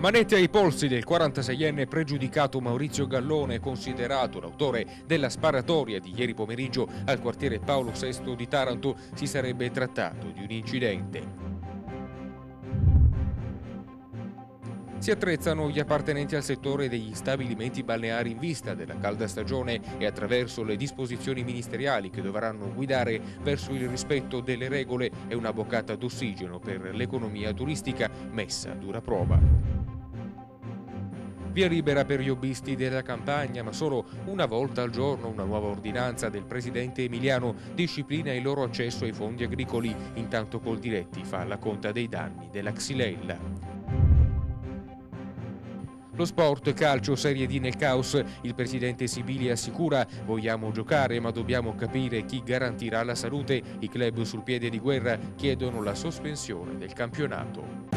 Manette ai polsi del 46enne pregiudicato Maurizio Gallone, considerato l'autore della sparatoria di ieri pomeriggio al quartiere Paolo VI di Taranto, si sarebbe trattato di un incidente. Si attrezzano gli appartenenti al settore degli stabilimenti balneari in vista della calda stagione e attraverso le disposizioni ministeriali che dovranno guidare verso il rispetto delle regole e una boccata d'ossigeno per l'economia turistica messa a dura prova. Via libera per gli hobbisti della campagna, ma solo una volta al giorno una nuova ordinanza del presidente Emiliano disciplina il loro accesso ai fondi agricoli, intanto col diretti fa la conta dei danni della xylella. Lo sport calcio Serie D nel caos. Il presidente Sibili assicura vogliamo giocare ma dobbiamo capire chi garantirà la salute. I club sul piede di guerra chiedono la sospensione del campionato.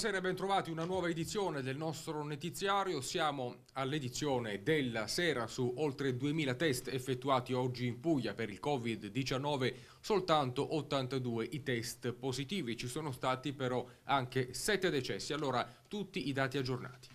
Buonasera e bentrovati, una nuova edizione del nostro notiziario. Siamo all'edizione della sera su oltre 2000 test effettuati oggi in Puglia per il Covid-19, soltanto 82 i test positivi. Ci sono stati però anche 7 decessi. Allora, tutti i dati aggiornati.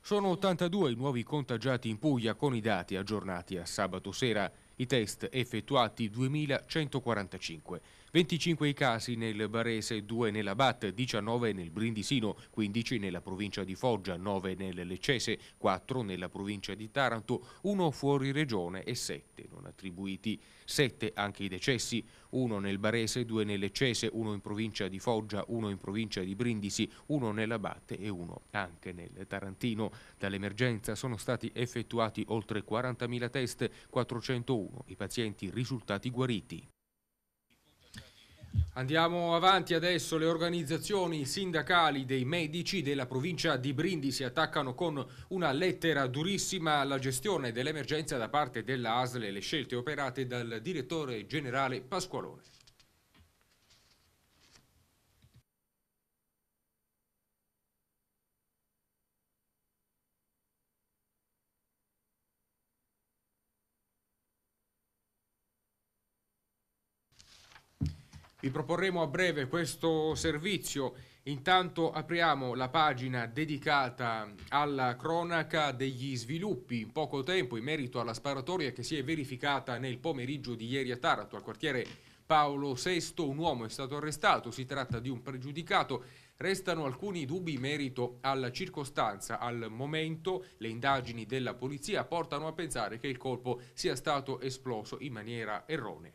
Sono 82 i nuovi contagiati in Puglia con i dati aggiornati a sabato sera. I test effettuati 2145. 25 i casi nel Barese, 2 nella Bat, 19 nel Brindisino, 15 nella provincia di Foggia, 9 nel Leccese, 4 nella provincia di Taranto, 1 fuori regione e 7 non attribuiti, 7 anche i decessi, 1 nel Barese, 2 nel Leccese, 1 in provincia di Foggia, 1 in provincia di Brindisi, 1 nella Bat e 1 anche nel Tarantino. Dall'emergenza sono stati effettuati oltre 40.000 test, 401 i pazienti risultati guariti. Andiamo avanti adesso, le organizzazioni sindacali dei medici della provincia di Brindisi attaccano con una lettera durissima la gestione dell'emergenza da parte della ASL e le scelte operate dal direttore generale Pasqualone. Vi proporremo a breve questo servizio. Intanto apriamo la pagina dedicata alla cronaca degli sviluppi in poco tempo in merito alla sparatoria che si è verificata nel pomeriggio di ieri a Taranto, al quartiere Paolo VI. Un uomo è stato arrestato, si tratta di un pregiudicato. Restano alcuni dubbi in merito alla circostanza. Al momento le indagini della polizia portano a pensare che il colpo sia stato esploso in maniera erronea.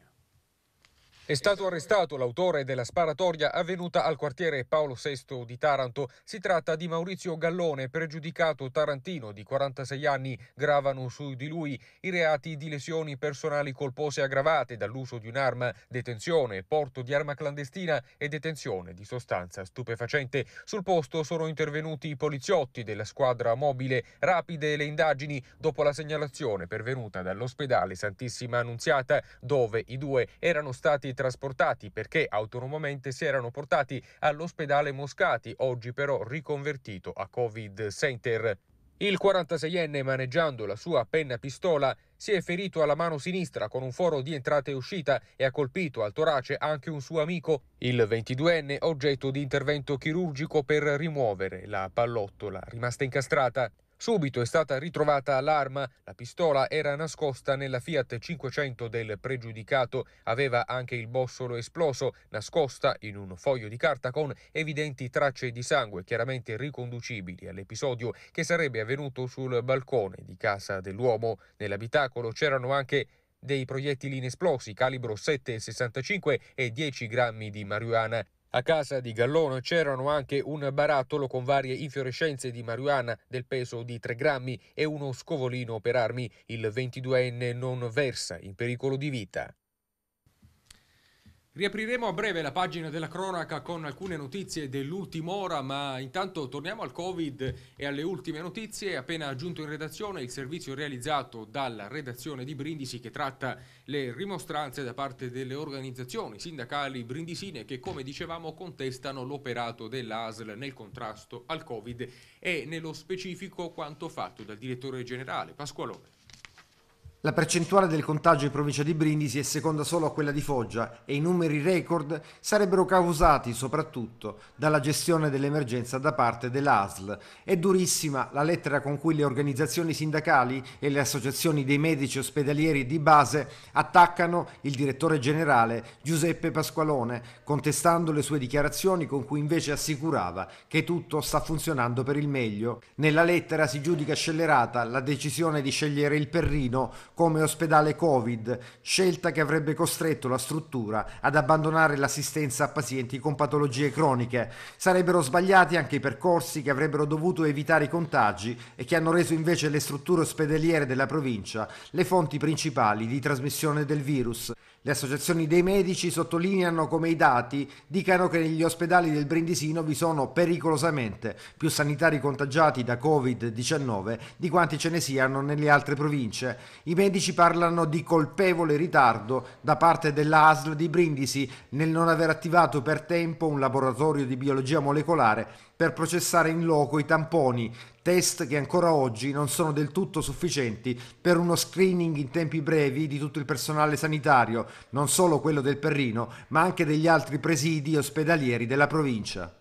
È stato arrestato l'autore della sparatoria avvenuta al quartiere Paolo VI di Taranto. Si tratta di Maurizio Gallone, pregiudicato tarantino di 46 anni. Gravano su di lui i reati di lesioni personali colpose aggravate dall'uso di un'arma, detenzione, porto di arma clandestina e detenzione di sostanza stupefacente. Sul posto sono intervenuti i poliziotti della squadra mobile. Rapide le indagini dopo la segnalazione pervenuta dall'ospedale Santissima Annunziata, dove i due erano stati trasportati perché autonomamente si erano portati all'ospedale Moscati, oggi però riconvertito a Covid Center. Il 46enne, maneggiando la sua penna-pistola, si è ferito alla mano sinistra con un foro di entrata e uscita e ha colpito al torace anche un suo amico, il 22enne, oggetto di intervento chirurgico per rimuovere la pallottola rimasta incastrata. Subito è stata ritrovata l'arma, la pistola era nascosta nella Fiat 500 del pregiudicato, aveva anche il bossolo esploso, nascosta in un foglio di carta con evidenti tracce di sangue, chiaramente riconducibili all'episodio che sarebbe avvenuto sul balcone di casa dell'uomo. Nell'abitacolo c'erano anche dei proiettili inesplosi calibro 7,65 e 10 grammi di marijuana. A casa di Gallone c'erano anche un barattolo con varie infiorescenze di marijuana del peso di 3 grammi e uno scovolino per armi. Il 22enne non versa in pericolo di vita. Riapriremo a breve la pagina della cronaca con alcune notizie dell'ultima ora, ma intanto torniamo al Covid e alle ultime notizie. Appena giunto in redazione il servizio realizzato dalla redazione di Brindisi che tratta le rimostranze da parte delle organizzazioni sindacali brindisine che, come dicevamo, contestano l'operato dell'ASL nel contrasto al Covid e nello specifico quanto fatto dal direttore generale Pasqualone. La percentuale del contagio in provincia di Brindisi è seconda solo a quella di Foggia e i numeri record sarebbero causati soprattutto dalla gestione dell'emergenza da parte dell'ASL. È durissima la lettera con cui le organizzazioni sindacali e le associazioni dei medici ospedalieri di base attaccano il direttore generale Giuseppe Pasqualone, contestando le sue dichiarazioni con cui invece assicurava che tutto sta funzionando per il meglio. Nella lettera si giudica scellerata la decisione di scegliere il Perrino come ospedale Covid, scelta che avrebbe costretto la struttura ad abbandonare l'assistenza a pazienti con patologie croniche. Sarebbero sbagliati anche i percorsi che avrebbero dovuto evitare i contagi e che hanno reso invece le strutture ospedaliere della provincia le fonti principali di trasmissione del virus. Le associazioni dei medici sottolineano come i dati dicano che negli ospedali del Brindisino vi sono pericolosamente più sanitari contagiati da Covid-19 di quanti ce ne siano nelle altre province. I medici parlano di colpevole ritardo da parte dell'ASL di Brindisi nel non aver attivato per tempo un laboratorio di biologia molecolare per processare in loco i tamponi, test che ancora oggi non sono del tutto sufficienti per uno screening in tempi brevi di tutto il personale sanitario, non solo quello del Perrino, ma anche degli altri presidi ospedalieri della provincia.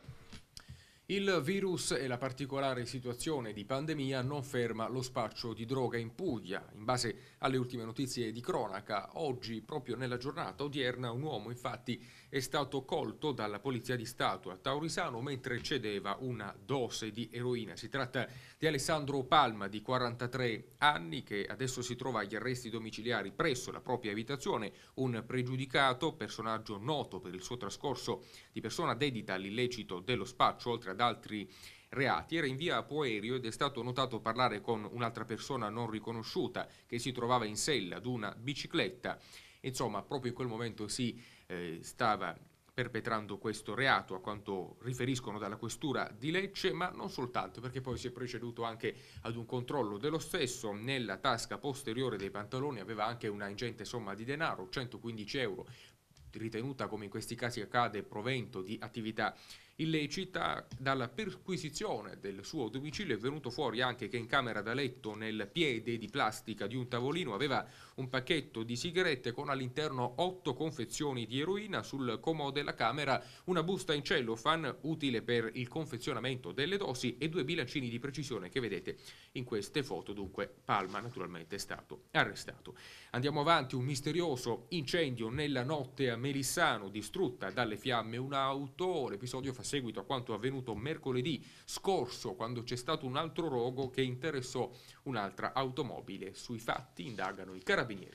Il virus e la particolare situazione di pandemia non ferma lo spaccio di droga in Puglia. In base alle ultime notizie di cronaca, oggi, proprio nella giornata odierna, un uomo infatti è stato colto dalla Polizia di Stato a Taurisano mentre cedeva una dose di eroina. Si tratta di Alessandro Palma, di 43 anni, che adesso si trova agli arresti domiciliari presso la propria abitazione, un pregiudicato, personaggio noto per il suo trascorso di persona dedita all'illecito dello spaccio, oltre ad altri reati. Era in via Poerio ed è stato notato parlare con un'altra persona non riconosciuta che si trovava in sella ad una bicicletta. Insomma, proprio in quel momento si eh, stava perpetrando questo reato, a quanto riferiscono dalla questura di Lecce, ma non soltanto, perché poi si è preceduto anche ad un controllo dello stesso. Nella tasca posteriore dei pantaloni aveva anche una ingente somma di denaro, 115 euro, ritenuta come in questi casi accade provento di attività illecita, dalla perquisizione del suo domicilio è venuto fuori anche che in camera da letto nel piede di plastica di un tavolino aveva un pacchetto di sigarette con all'interno otto confezioni di eroina, sul comò della camera una busta in cellofan utile per il confezionamento delle dosi e due bilancini di precisione che vedete in queste foto. Dunque Palma naturalmente è stato arrestato. Andiamo avanti, un misterioso incendio nella notte a Melissano, distrutta dalle fiamme un'auto. L'episodio fa seguito a quanto avvenuto mercoledì scorso quando c'è stato un altro rogo che interessò un'altra automobile. Sui fatti indagano i carabinieri robinie.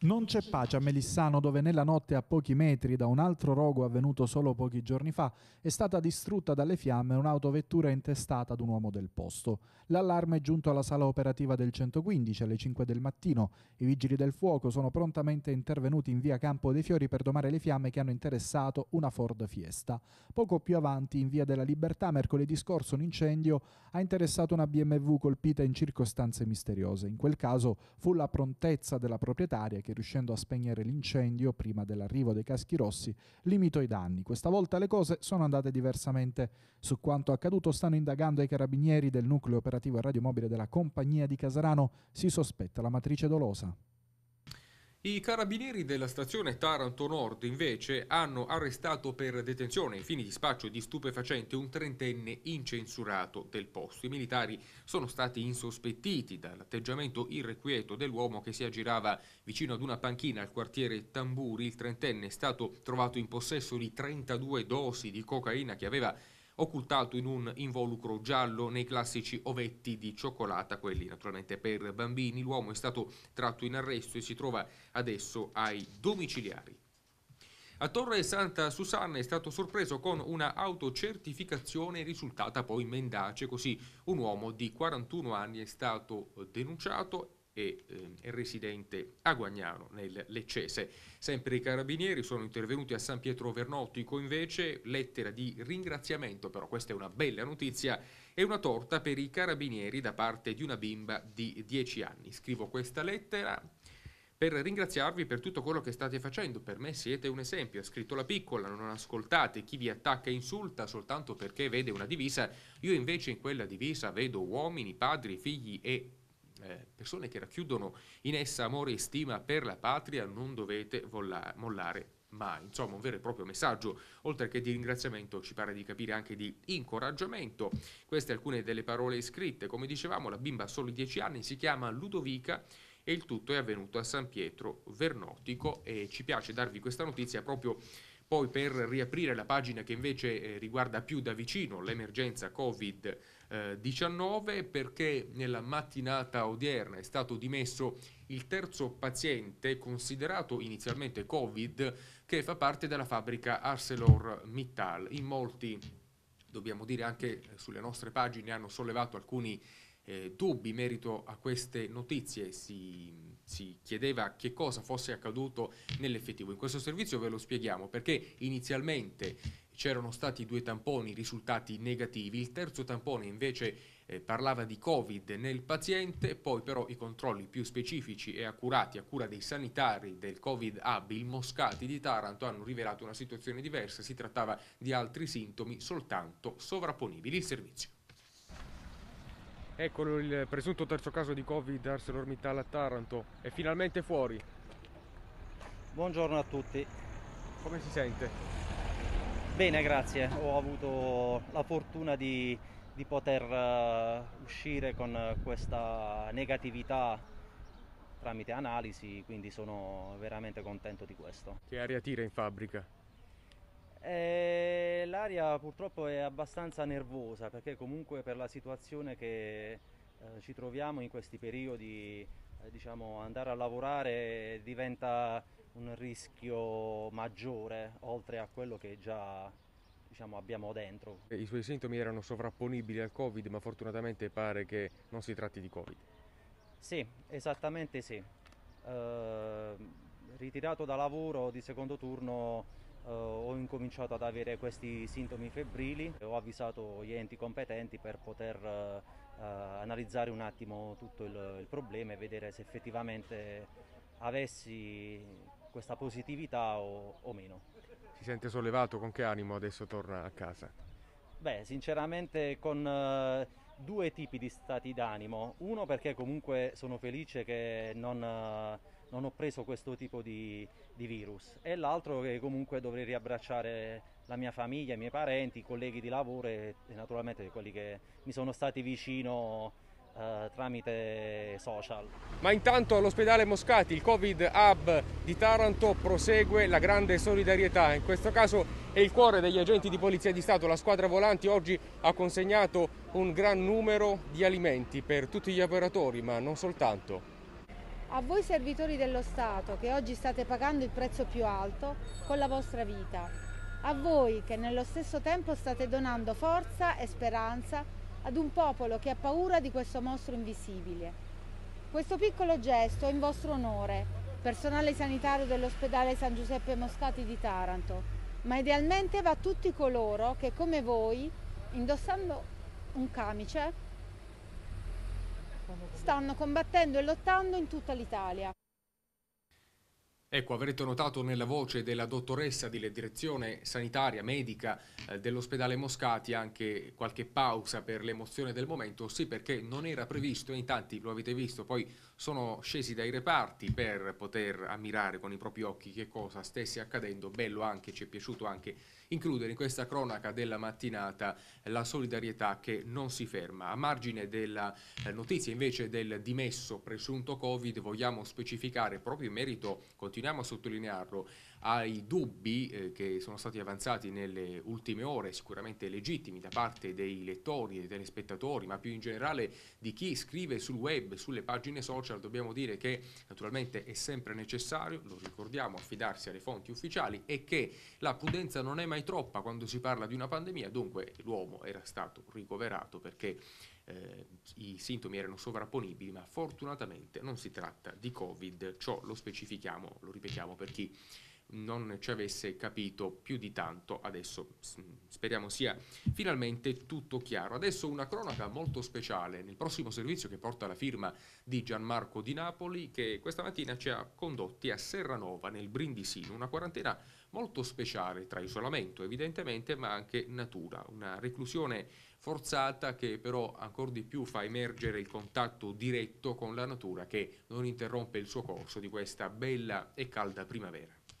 Non c'è pace a Melissano dove nella notte a pochi metri da un altro rogo avvenuto solo pochi giorni fa è stata distrutta dalle fiamme un'autovettura intestata ad un uomo del posto. L'allarme è giunto alla sala operativa del 115 alle 5 del mattino. I vigili del fuoco sono prontamente intervenuti in via Campo dei Fiori per domare le fiamme che hanno interessato una Ford Fiesta. Poco più avanti in via della Libertà mercoledì scorso un incendio ha interessato una BMW colpita in circostanze misteriose. In quel caso fu la prontezza della proprietaria che che riuscendo a spegnere l'incendio prima dell'arrivo dei caschi rossi limitò i danni. Questa volta le cose sono andate diversamente. Su quanto accaduto stanno indagando i carabinieri del nucleo operativo e radiomobile della compagnia di Casarano, si sospetta la matrice dolosa. I carabinieri della stazione Taranto Nord invece hanno arrestato per detenzione in fini di spaccio di stupefacente un trentenne incensurato del posto. I militari sono stati insospettiti dall'atteggiamento irrequieto dell'uomo che si aggirava vicino ad una panchina al quartiere Tamburi. Il trentenne è stato trovato in possesso di 32 dosi di cocaina che aveva occultato in un involucro giallo nei classici ovetti di cioccolata, quelli naturalmente per bambini. L'uomo è stato tratto in arresto e si trova adesso ai domiciliari. A Torre Santa Susanna è stato sorpreso con una autocertificazione risultata poi mendace, così un uomo di 41 anni è stato denunciato e eh, residente a Guagnano, nel Leccese. Sempre i carabinieri sono intervenuti a San Pietro Vernottico, invece lettera di ringraziamento, però questa è una bella notizia, e una torta per i carabinieri da parte di una bimba di 10 anni. Scrivo questa lettera per ringraziarvi per tutto quello che state facendo. Per me siete un esempio. Ha scritto la piccola, non ascoltate chi vi attacca e insulta soltanto perché vede una divisa. Io invece in quella divisa vedo uomini, padri, figli e eh, persone che racchiudono in essa amore e stima per la patria non dovete vola- mollare mai. Insomma, un vero e proprio messaggio, oltre che di ringraziamento, ci pare di capire anche di incoraggiamento. Queste alcune delle parole scritte. Come dicevamo, la bimba ha solo 10 anni, si chiama Ludovica e il tutto è avvenuto a San Pietro Vernotico e ci piace darvi questa notizia proprio poi per riaprire la pagina che invece eh, riguarda più da vicino l'emergenza Covid-19 eh, perché nella mattinata odierna è stato dimesso il terzo paziente considerato inizialmente Covid che fa parte della fabbrica ArcelorMittal. In molti, dobbiamo dire anche eh, sulle nostre pagine, hanno sollevato alcuni eh, dubbi in merito a queste notizie. Si si chiedeva che cosa fosse accaduto nell'effettivo. In questo servizio ve lo spieghiamo perché inizialmente c'erano stati due tamponi risultati negativi, il terzo tampone invece eh, parlava di Covid nel paziente, poi però i controlli più specifici e accurati a cura dei sanitari del Covid Hub, il Moscati di Taranto, hanno rivelato una situazione diversa, si trattava di altri sintomi soltanto sovrapponibili. Il servizio. Eccolo il presunto terzo caso di Covid ArcelorMittal a Taranto. È finalmente fuori. Buongiorno a tutti. Come si sente? Bene, grazie. Ho avuto la fortuna di, di poter uh, uscire con questa negatività tramite analisi, quindi sono veramente contento di questo. Che aria tira in fabbrica? Eh, l'aria purtroppo è abbastanza nervosa perché comunque per la situazione che eh, ci troviamo in questi periodi eh, diciamo, andare a lavorare diventa un rischio maggiore oltre a quello che già diciamo, abbiamo dentro. I suoi sintomi erano sovrapponibili al Covid ma fortunatamente pare che non si tratti di Covid. Sì, esattamente sì. Eh, ritirato da lavoro di secondo turno Uh, ho incominciato ad avere questi sintomi febbrili e ho avvisato gli enti competenti per poter uh, analizzare un attimo tutto il, il, problema e vedere se effettivamente avessi questa positività o, o, meno. Si sente sollevato? Con che animo adesso torna a casa? Beh, sinceramente con due tipi di stati d'animo. Uno perché comunque sono felice che non non ho preso questo tipo di, di virus e l'altro che comunque dovrei riabbracciare la mia famiglia, i miei parenti, i colleghi di lavoro e, e naturalmente quelli che mi sono stati vicino eh, tramite social. Ma intanto all'ospedale Moscati, il Covid Hub di Taranto, prosegue la grande solidarietà. In questo caso è il cuore degli agenti di Polizia di Stato. La squadra volanti oggi ha consegnato un gran numero di alimenti per tutti gli operatori, ma non soltanto. A voi servitori dello Stato che oggi state pagando il prezzo più alto con la vostra vita. A voi che nello stesso tempo state donando forza e speranza ad un popolo che ha paura di questo mostro invisibile. Questo piccolo gesto è in vostro onore, personale sanitario dell'ospedale San Giuseppe Moscati di Taranto, ma idealmente va a tutti coloro che come voi, indossando un camice, stanno combattendo e lottando in tutta l'Italia. Ecco, avrete notato nella voce della dottoressa della direzione sanitaria medica eh, dell'ospedale Moscati anche qualche pausa per l'emozione del momento, sì perché non era previsto e in tanti lo avete visto, poi sono scesi dai reparti per poter ammirare con i propri occhi che cosa stesse accadendo, bello anche, ci è piaciuto anche includere in questa cronaca della mattinata la solidarietà che non si ferma. A margine della eh, notizia invece del dimesso presunto Covid vogliamo specificare proprio in merito, continuiamo a sottolinearlo, ai dubbi eh, che sono stati avanzati nelle ultime ore, sicuramente legittimi da parte dei lettori, dei telespettatori, ma più in generale di chi scrive sul web, sulle pagine social, dobbiamo dire che naturalmente è sempre necessario, lo ricordiamo, affidarsi alle fonti ufficiali e che la prudenza non è mai troppa quando si parla di una pandemia, dunque l'uomo era stato ricoverato perché eh, i sintomi erano sovrapponibili, ma fortunatamente non si tratta di Covid, ciò lo specifichiamo, lo ripetiamo per chi non ci avesse capito più di tanto. Adesso speriamo sia finalmente tutto chiaro. Adesso una cronaca molto speciale nel prossimo servizio che porta la firma di Gianmarco di Napoli che questa mattina ci ha condotti a Serranova nel Brindisino, una quarantena molto speciale tra isolamento evidentemente ma anche natura, una reclusione forzata che però ancora di più fa emergere il contatto diretto con la natura che non interrompe il suo corso di questa bella e calda primavera.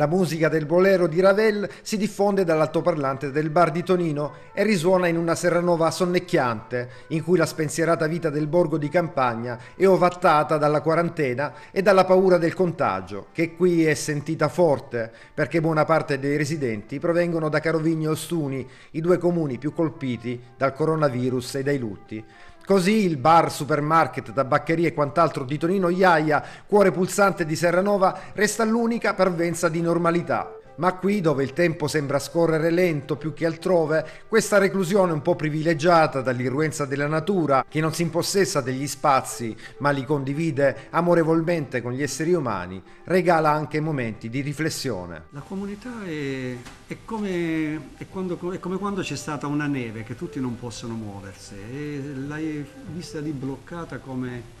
La musica del bolero di Ravel si diffonde dall'altoparlante del bar di Tonino e risuona in una serranova sonnecchiante, in cui la spensierata vita del borgo di campagna è ovattata dalla quarantena e dalla paura del contagio, che qui è sentita forte, perché buona parte dei residenti provengono da Carovigno e Ostuni, i due comuni più colpiti dal coronavirus e dai lutti. Così il bar, supermarket, tabaccheria e quant'altro di Tonino Iaia, cuore pulsante di Serranova, resta l'unica parvenza di normalità. Ma qui, dove il tempo sembra scorrere lento più che altrove, questa reclusione un po' privilegiata dall'irruenza della natura, che non si impossessa degli spazi, ma li condivide amorevolmente con gli esseri umani, regala anche momenti di riflessione. La comunità è, è, come, è, quando, è come, quando, c'è stata una neve che tutti non possono muoversi e l'hai vista lì bloccata come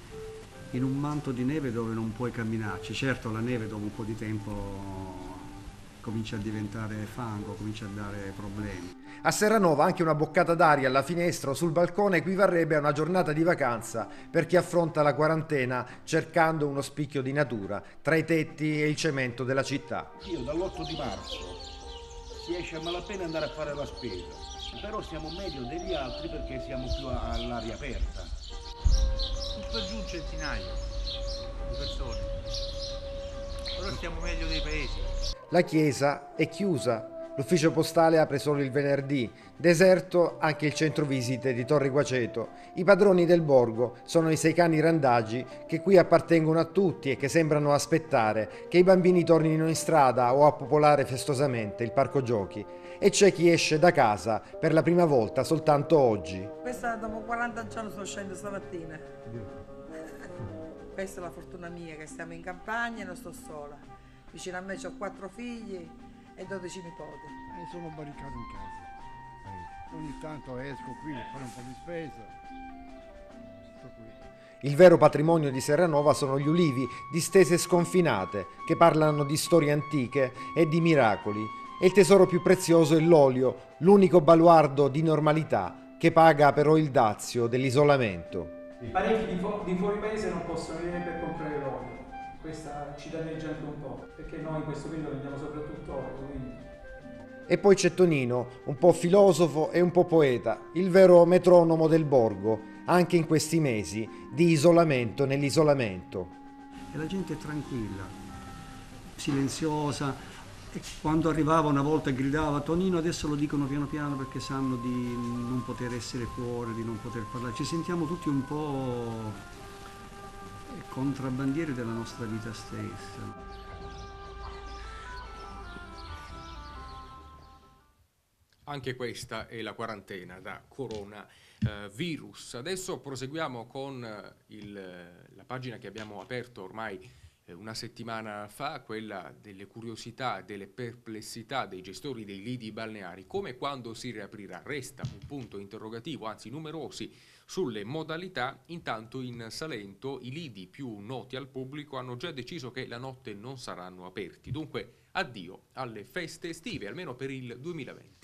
in un manto di neve dove non puoi camminarci. Certo la neve dopo un po' di tempo comincia a diventare fango, comincia a dare problemi. A Serranova anche una boccata d'aria alla finestra o sul balcone equivarrebbe a una giornata di vacanza per chi affronta la quarantena cercando uno spicchio di natura tra i tetti e il cemento della città. Io dall'8 di marzo si esce a malapena andare a fare la spesa, però siamo meglio degli altri perché siamo più all'aria aperta. Tutto giù un centinaio di persone però stiamo meglio dei paesi. La chiesa è chiusa, l'ufficio postale apre solo il venerdì, deserto anche il centro visite di Torri Guaceto. I padroni del borgo sono i sei cani randagi che qui appartengono a tutti e che sembrano aspettare che i bambini tornino in strada o a popolare festosamente il parco giochi. E c'è chi esce da casa per la prima volta soltanto oggi. Questa dopo 40 giorni sono scendo stamattina. Questa è la fortuna mia che stiamo in campagna e non sto sola. Vicino a me ho quattro figli e dodici nipoti. E sono barricato in casa. Ogni tanto esco qui a fare un po' di spesa. Sto qui. Il vero patrimonio di Serranova sono gli ulivi, distese sconfinate, che parlano di storie antiche e di miracoli. E il tesoro più prezioso è l'olio, l'unico baluardo di normalità che paga però il dazio dell'isolamento. I parenti di, fu di fuori paese non possono venire per comprare l'olio, questa ci danneggia anche un po', perché noi in questo periodo vendiamo soprattutto olio. Quindi... E poi c'è Tonino, un po' filosofo e un po' poeta, il vero metronomo del borgo, anche in questi mesi di isolamento nell'isolamento. E la gente è tranquilla, silenziosa, e quando arrivava una volta gridava Tonino, adesso lo dicono piano piano perché sanno di non poter essere fuori, di non poter parlare. Ci sentiamo tutti un po' contrabbandieri della nostra vita stessa. Anche questa è la quarantena da coronavirus. Adesso proseguiamo con eh, il, eh, la pagina che abbiamo aperto ormai eh, una settimana fa, quella delle curiosità, e delle perplessità dei gestori dei lidi balneari, come quando si riaprirà. Resta un punto interrogativo, anzi numerosi, sulle modalità. Intanto in Salento i lidi più noti al pubblico hanno già deciso che la notte non saranno aperti. Dunque addio alle feste estive, almeno per il 2020.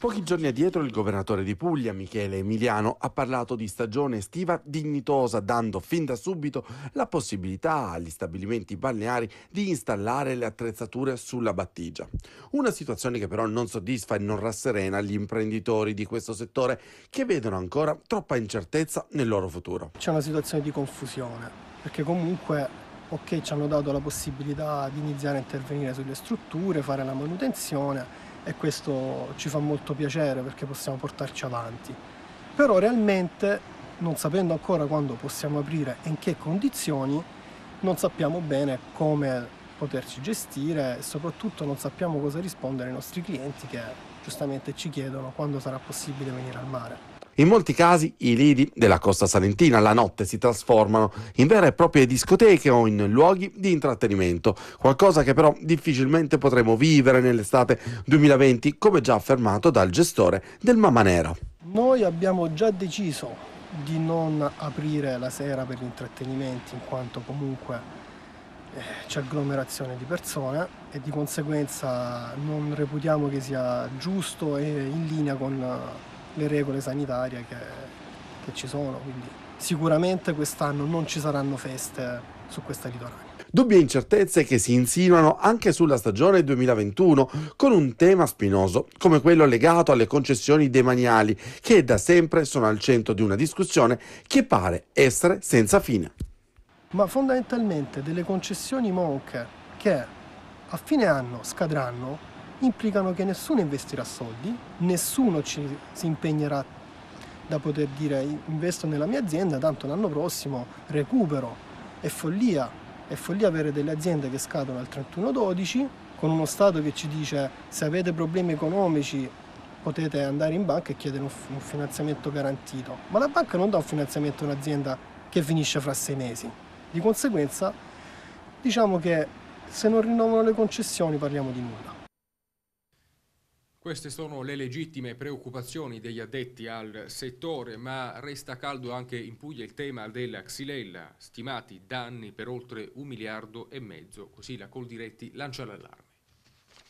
Pochi giorni addietro il governatore di Puglia, Michele Emiliano, ha parlato di stagione estiva dignitosa, dando fin da subito la possibilità agli stabilimenti balneari di installare le attrezzature sulla battigia. Una situazione che però non soddisfa e non rasserena gli imprenditori di questo settore che vedono ancora troppa incertezza nel loro futuro. C'è una situazione di confusione, perché comunque ok ci hanno dato la possibilità di iniziare a intervenire sulle strutture, fare la manutenzione e questo ci fa molto piacere perché possiamo portarci avanti. Però realmente, non sapendo ancora quando possiamo aprire e in che condizioni, non sappiamo bene come poterci gestire e soprattutto non sappiamo cosa rispondere ai nostri clienti che giustamente ci chiedono quando sarà possibile venire al mare. In molti casi i lidi della costa salentina la notte si trasformano in vere e proprie discoteche o in luoghi di intrattenimento, qualcosa che però difficilmente potremo vivere nell'estate 2020, come già affermato dal gestore del Mamanero. Noi abbiamo già deciso di non aprire la sera per gli intrattenimenti, in quanto comunque eh, c'è agglomerazione di persone e di conseguenza non reputiamo che sia giusto e in linea con eh, le regole sanitarie che, che ci sono, quindi sicuramente quest'anno non ci saranno feste su questa litorale. Dubbi e incertezze che si insinuano anche sulla stagione 2021 con un tema spinoso come quello legato alle concessioni demaniali che da sempre sono al centro di una discussione che pare essere senza fine. Ma fondamentalmente delle concessioni MONC che a fine anno scadranno implicano che nessuno investirà soldi, nessuno ci si impegnerà da poter dire investo nella mia azienda, tanto l'anno prossimo recupero. È follia, è follia avere delle aziende che scadono al 31-12 con uno Stato che ci dice se avete problemi economici potete andare in banca e chiedere un, un finanziamento garantito. Ma la banca non dà un finanziamento a un'azienda che finisce fra sei mesi. Di conseguenza diciamo che se non rinnovano le concessioni parliamo di nulla. Queste sono le legittime preoccupazioni degli addetti al settore, ma resta caldo anche in Puglia il tema della xylella, stimati danni per oltre un miliardo e mezzo, così la Coldiretti lancia l'allarme.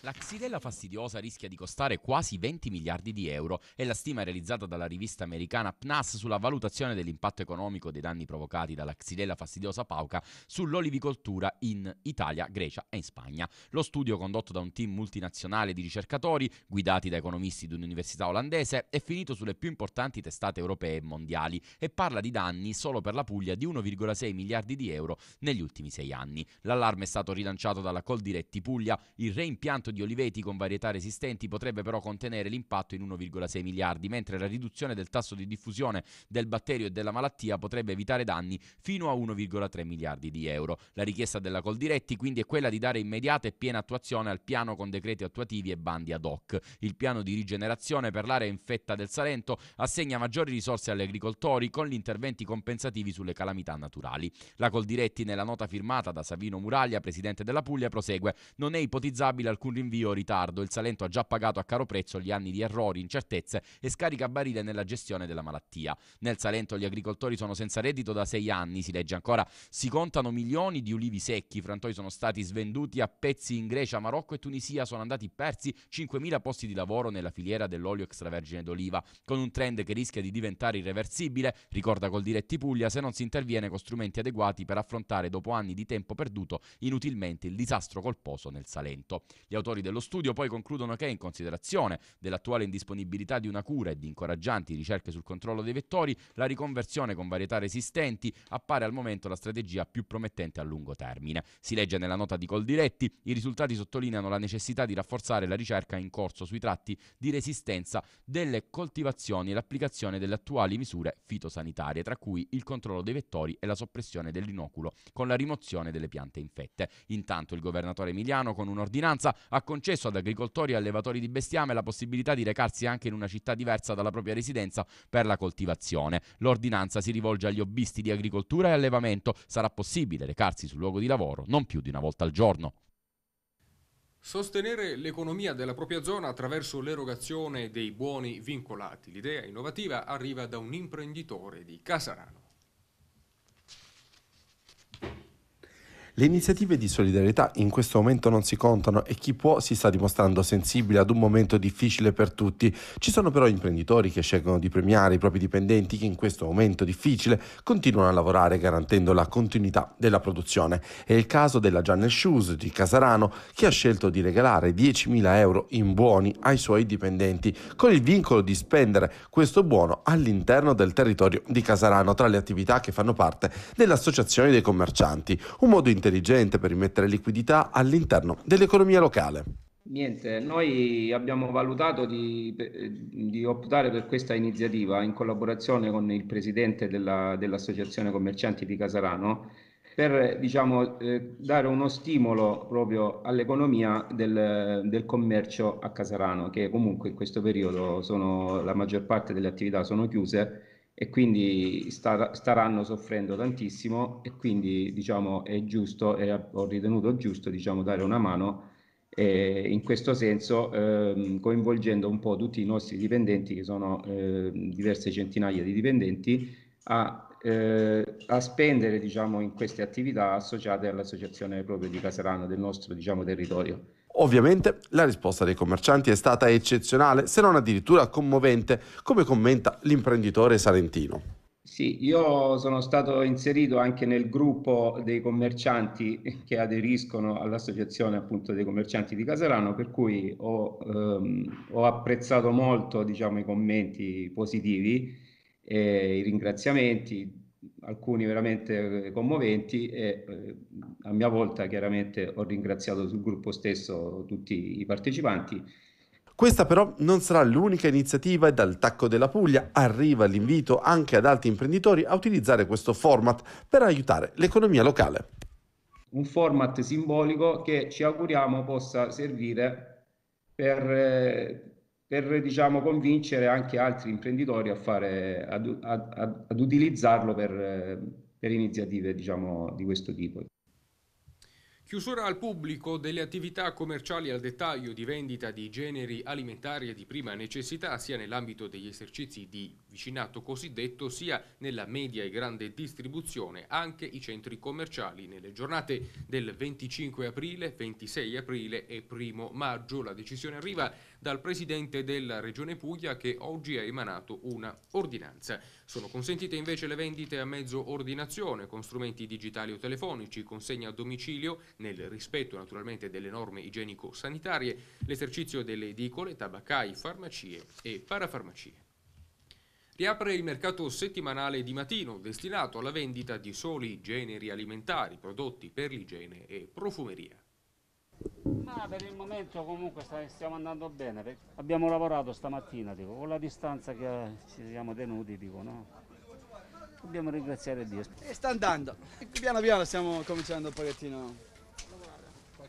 La xylella fastidiosa rischia di costare quasi 20 miliardi di euro è la stima realizzata dalla rivista americana PNAS sulla valutazione dell'impatto economico dei danni provocati dalla xylella fastidiosa pauca sull'olivicoltura in Italia, Grecia e in Spagna. Lo studio condotto da un team multinazionale di ricercatori guidati da economisti di un'università olandese è finito sulle più importanti testate europee e mondiali e parla di danni solo per la Puglia di 1,6 miliardi di euro negli ultimi sei anni. L'allarme è stato rilanciato dalla Coldiretti Puglia, il reimpianto contratto di oliveti con varietà resistenti potrebbe però contenere l'impatto in 1,6 miliardi, mentre la riduzione del tasso di diffusione del batterio e della malattia potrebbe evitare danni fino a 1,3 miliardi di euro. La richiesta della Coldiretti quindi è quella di dare immediata e piena attuazione al piano con decreti attuativi e bandi ad hoc. Il piano di rigenerazione per l'area infetta del Salento assegna maggiori risorse agli agricoltori con gli interventi compensativi sulle calamità naturali. La Coldiretti nella nota firmata da Savino Muraglia, presidente della Puglia, prosegue: "Non è ipotizzabile alcun rinvio o ritardo. Il Salento ha già pagato a caro prezzo gli anni di errori, incertezze e scarica barile nella gestione della malattia. Nel Salento gli agricoltori sono senza reddito da sei anni, si legge ancora. Si contano milioni di ulivi secchi, i frantoi sono stati svenduti a pezzi in Grecia, Marocco e Tunisia, sono andati persi 5.000 posti di lavoro nella filiera dell'olio extravergine d'oliva, con un trend che rischia di diventare irreversibile, ricorda col diretti Puglia, se non si interviene con strumenti adeguati per affrontare dopo anni di tempo perduto inutilmente il disastro colposo nel Salento. Gli autori collaboratori dello studio poi concludono che, in considerazione dell'attuale indisponibilità di una cura e di incoraggianti ricerche sul controllo dei vettori, la riconversione con varietà resistenti appare al momento la strategia più promettente a lungo termine. Si legge nella nota di Coldiretti, i risultati sottolineano la necessità di rafforzare la ricerca in corso sui tratti di resistenza delle coltivazioni e l'applicazione delle attuali misure fitosanitarie, tra cui il controllo dei vettori e la soppressione dell'inoculo con la rimozione delle piante infette. Intanto il governatore Emiliano con un'ordinanza ha ha concesso ad agricoltori e allevatori di bestiame la possibilità di recarsi anche in una città diversa dalla propria residenza per la coltivazione. L'ordinanza si rivolge agli hobbisti di agricoltura e allevamento. Sarà possibile recarsi sul luogo di lavoro non più di una volta al giorno. Sostenere l'economia della propria zona attraverso l'erogazione dei buoni vincolati. L'idea innovativa arriva da un imprenditore di Casarano. Le iniziative di solidarietà in questo momento non si contano e chi può si sta dimostrando sensibile ad un momento difficile per tutti. Ci sono però imprenditori che scelgono di premiare i propri dipendenti che in questo momento difficile continuano a lavorare garantendo la continuità della produzione. È il caso della Gianne Shoes di Casarano che ha scelto di regalare 10.000 euro in buoni ai suoi dipendenti con il vincolo di spendere questo buono all'interno del territorio di Casarano tra le attività che fanno parte dell'Associazione dei Commercianti. Un modo interessante intelligente per immettere liquidità all'interno dell'economia locale? Niente, noi abbiamo valutato di, eh, di, optare per questa iniziativa in collaborazione con il presidente della, dell'Associazione Commercianti di Casarano per diciamo, eh, dare uno stimolo proprio all'economia del, del, commercio a Casarano, che comunque in questo periodo sono, la maggior parte delle attività sono chiuse e quindi star, staranno soffrendo tantissimo e quindi diciamo è giusto e ho ritenuto giusto diciamo dare una mano eh, in questo senso ehm, coinvolgendo un po' tutti i nostri dipendenti che sono eh, diverse centinaia di dipendenti a eh, a spendere diciamo, in queste attività associate all'associazione proprio di Caserano, del nostro diciamo, territorio. Ovviamente la risposta dei commercianti è stata eccezionale, se non addirittura commovente, come commenta l'imprenditore salentino. Sì, io sono stato inserito anche nel gruppo dei commercianti che aderiscono all'associazione appunto dei commercianti di Caserano, per cui ho, ehm, ho apprezzato molto diciamo, i commenti positivi e i ringraziamenti, alcuni veramente eh, commoventi e eh, a mia volta chiaramente ho ringraziato sul gruppo stesso tutti i partecipanti. Questa però non sarà l'unica iniziativa e dal Tacco della Puglia arriva l'invito anche ad altri imprenditori a utilizzare questo format per aiutare l'economia locale. Un format simbolico che ci auguriamo possa servire per eh, per diciamo, convincere anche altri imprenditori a fare, ad, ad, ad utilizzarlo per, per iniziative diciamo, di questo tipo. Chiusura al pubblico delle attività commerciali al dettaglio di vendita di generi alimentari e di prima necessità sia nell'ambito degli esercizi di vicinato cosiddetto sia nella media e grande distribuzione anche i centri commerciali nelle giornate del 25 aprile, 26 aprile e 1 maggio. La decisione arriva dal presidente della Regione Puglia che oggi ha emanato una ordinanza. Sono consentite invece le vendite a mezzo ordinazione con strumenti digitali o telefonici, consegna a domicilio nel rispetto naturalmente delle norme igienico-sanitarie, l'esercizio delle edicole, tabaccai, farmacie e parafarmacie. Riapre il mercato settimanale di mattino destinato alla vendita di soli generi alimentari, prodotti per l'igiene e profumeria. Ma per il momento comunque stiamo andando bene, abbiamo lavorato stamattina, dico, con la distanza che eh, ci siamo tenuti, dico, no? dobbiamo ringraziare Dio. E sta andando, piano piano stiamo cominciando un pochettino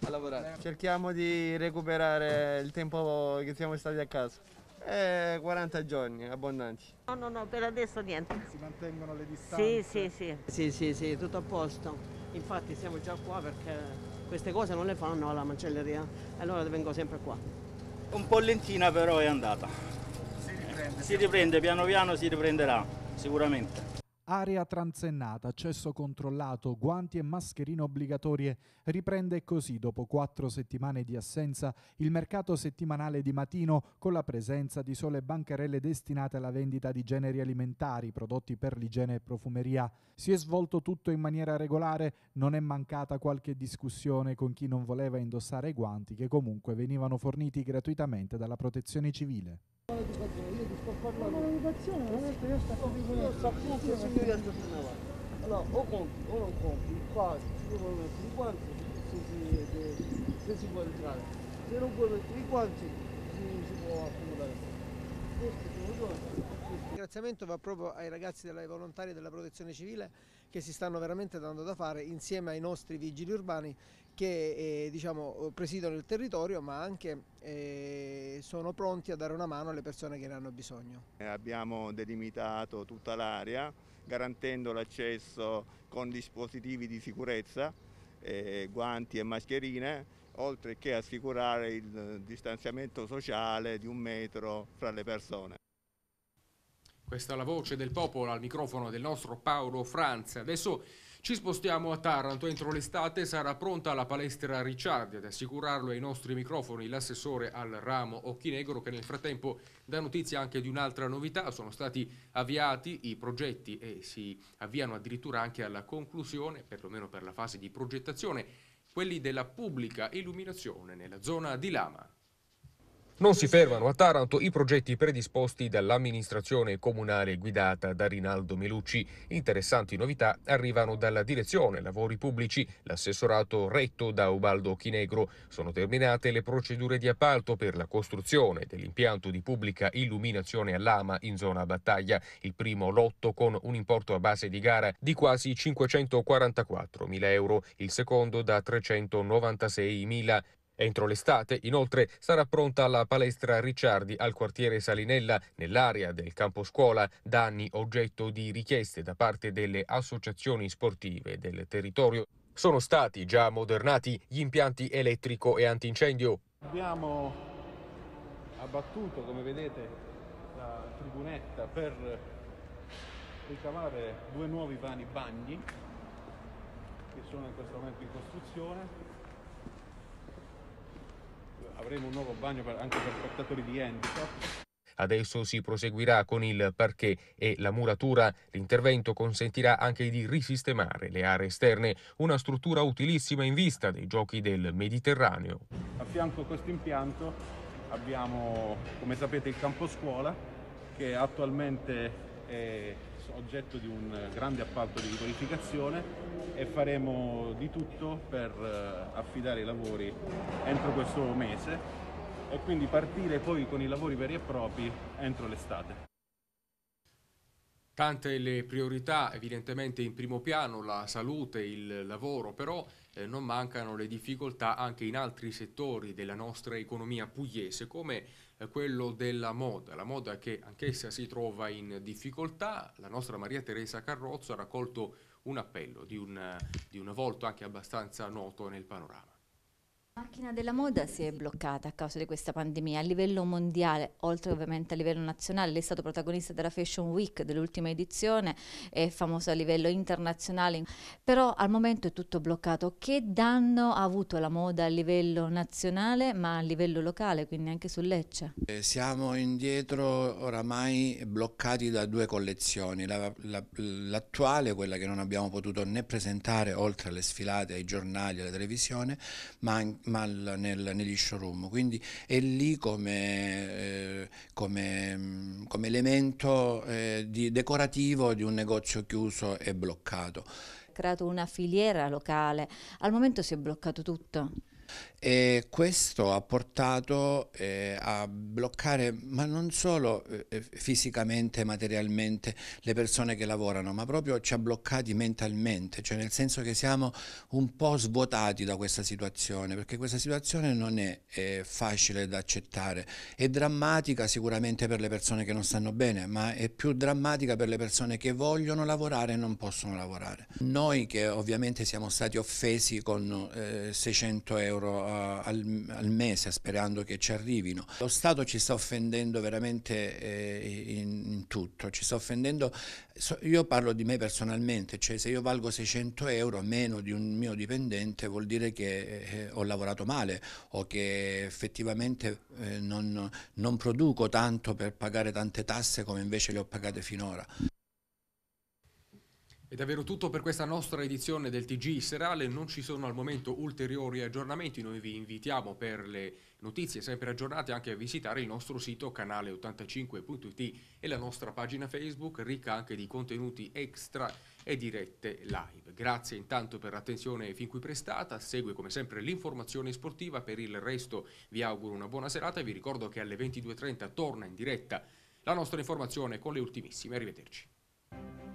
a lavorare. Cerchiamo di recuperare il tempo che siamo stati a casa. Eh, 40 giorni abbondanti. No, no, no, per adesso niente. Si mantengono le distanze? Sì, sì, sì. Sì, sì, sì, tutto a posto. Infatti siamo già qua perché queste cose non le fanno alla macelleria, allora vengo sempre qua. Un po' lentina però è andata. Si riprende, si riprende piano piano si riprenderà, sicuramente. Area transennata, accesso controllato, guanti e mascherine obbligatorie. Riprende così, dopo quattro settimane di assenza, il mercato settimanale di Matino con la presenza di sole bancarelle destinate alla vendita di generi alimentari, prodotti per l'igiene e profumeria. Si è svolto tutto in maniera regolare, non è mancata qualche discussione con chi non voleva indossare i guanti che comunque venivano forniti gratuitamente dalla protezione civile. Io ti sto parlando. Ma l'educazione, io sto capendo. Io sto appunto se io riesco a finire. Allora, o conti o non conti, qua io voglio mettere i guanti se si, si può entrare. Se non puoi mettere i guanti si, può accomodare. Questo è il giorno. Il ringraziamento va proprio ai ragazzi della, ai della protezione civile che si stanno veramente dando da fare insieme ai nostri vigili urbani che eh, diciamo, eh, presidono il territorio ma anche eh, sono pronti a dare una mano alle persone che ne hanno bisogno. Eh, abbiamo delimitato tutta l'area garantendo l'accesso con dispositivi di sicurezza, eh, guanti e mascherine, oltre che assicurare il distanziamento sociale di un metro fra le persone. Questa è la voce del popolo al microfono del nostro Paolo Franzi. Adesso ci spostiamo a Taranto. Entro l'estate sarà pronta la palestra Ricciardi. Ad assicurarlo ai nostri microfoni l'assessore al ramo Occhinegro che nel frattempo dà notizia anche di un'altra novità. Sono stati avviati i progetti e si avviano addirittura anche alla conclusione, perlomeno per la fase di progettazione, quelli della pubblica illuminazione nella zona di Lama. Non si fermano a Taranto i progetti predisposti dall'amministrazione comunale guidata da Rinaldo Melucci. Interessanti novità arrivano dalla direzione lavori pubblici, l'assessorato retto da Ubaldo Chinegro. Sono terminate le procedure di appalto per la costruzione dell'impianto di pubblica illuminazione a lama in zona battaglia, il primo lotto con un importo a base di gara di quasi 544 mila euro, il secondo da 396 396.000. Entro l'estate, inoltre, sarà pronta la palestra Ricciardi al quartiere Salinella, nell'area del campo scuola, da anni oggetto di richieste da parte delle associazioni sportive del territorio. Sono stati già modernati gli impianti elettrico e antincendio. Abbiamo abbattuto, come vedete, la tribunetta per ricavare due nuovi vani bagni che sono in questo momento in costruzione avremo un nuovo bagno per, anche per portatori di handicap. Adesso si proseguirà con il parquet e la muratura. L'intervento consentirà anche di risistemare le aree esterne, una struttura utilissima in vista dei giochi del Mediterraneo. A fianco a questo impianto abbiamo, come sapete, il campo scuola che attualmente è oggetto di un eh, grande appalto di riqualificazione e faremo di tutto per eh, affidare i lavori entro questo mese e quindi partire poi con i lavori veri e propri entro l'estate. Tante le priorità, evidentemente in primo piano la salute, il lavoro, però eh, non mancano le difficoltà anche in altri settori della nostra economia pugliese, come eh, quello della moda. La moda che anch'essa si trova in difficoltà, la nostra Maria Teresa Carrozzo ha raccolto un appello di un, di un volto anche abbastanza noto nel panorama. La macchina della moda si è bloccata a causa di questa pandemia a livello mondiale, oltre ovviamente a livello nazionale. Lei è stato protagonista della Fashion Week dell'ultima edizione, è famoso a livello internazionale, però al momento è tutto bloccato. Che danno ha avuto la moda a livello nazionale, ma a livello locale, quindi anche su Lecce? Eh, siamo indietro oramai bloccati da due collezioni, l'attuale, la, la, quella che non abbiamo potuto né presentare oltre alle sfilate, ai giornali, alla televisione, ma anche ma al, nel, negli showroom, quindi è lì come, eh, come, mm, come elemento eh, di decorativo di un negozio chiuso e bloccato. Ha creato una filiera locale, al momento si è bloccato tutto. E questo ha portato eh, a bloccare, ma non solo eh, eh, fisicamente, materialmente, le persone che lavorano, ma proprio ci ha bloccati mentalmente, cioè nel senso che siamo un po' svuotati da questa situazione, perché questa situazione non è eh, facile da accettare, è drammatica sicuramente per le persone che non stanno bene, ma è più drammatica per le persone che vogliono lavorare e non possono lavorare. Noi che ovviamente siamo stati offesi con 600 eh, euro eh, al, al, mese sperando che ci arrivino. Lo Stato ci sta offendendo veramente eh, in, in, tutto, ci sta offendendo, so, io parlo di me personalmente, cioè se io valgo 600 euro meno di un mio dipendente vuol dire che eh, ho lavorato male o che effettivamente eh, non, non produco tanto per pagare tante tasse come invece le ho pagate finora. È davvero tutto per questa nostra edizione del TG serale, non ci sono al momento ulteriori aggiornamenti, noi vi invitiamo per le notizie sempre aggiornate anche a visitare il nostro sito canale85.it e la nostra pagina Facebook ricca anche di contenuti extra e dirette live. Grazie intanto per l'attenzione fin qui prestata, segue come sempre l'informazione sportiva, per il resto vi auguro una buona serata e vi ricordo che alle 22.30 torna in diretta la nostra informazione con le ultimissime, arrivederci.